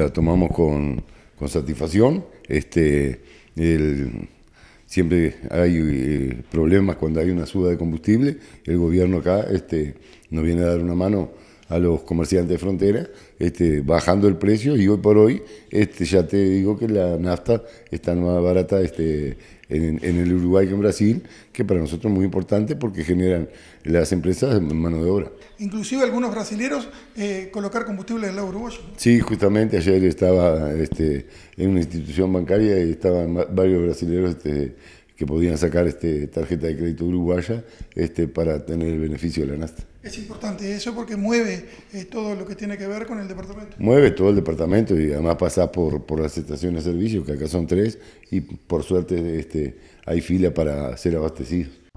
La tomamos con, satisfacción. Este, siempre hay eh, problemas cuando hay una suda de combustible. El gobierno acá este, nos viene a dar una mano a los comerciantes de frontera, este, bajando el precio y hoy por hoy este, ya te digo que la nafta está más barata este, en, el Uruguay que en Brasil, que para nosotros es muy importante porque generan las empresas mano de obra. Inclusive algunos brasileros eh, colocar combustible en el lado Sí, justamente ayer estaba este, en una institución bancaria y estaban varios brasileros este, que podían sacar este, tarjeta de crédito uruguaya este, para tener el beneficio de la NASTA. Es importante eso porque mueve eh, todo lo que tiene que ver con el departamento. Mueve todo el departamento y además pasa por, por las estaciones de servicio, que acá son tres, y por suerte este, hay fila para ser abastecidos.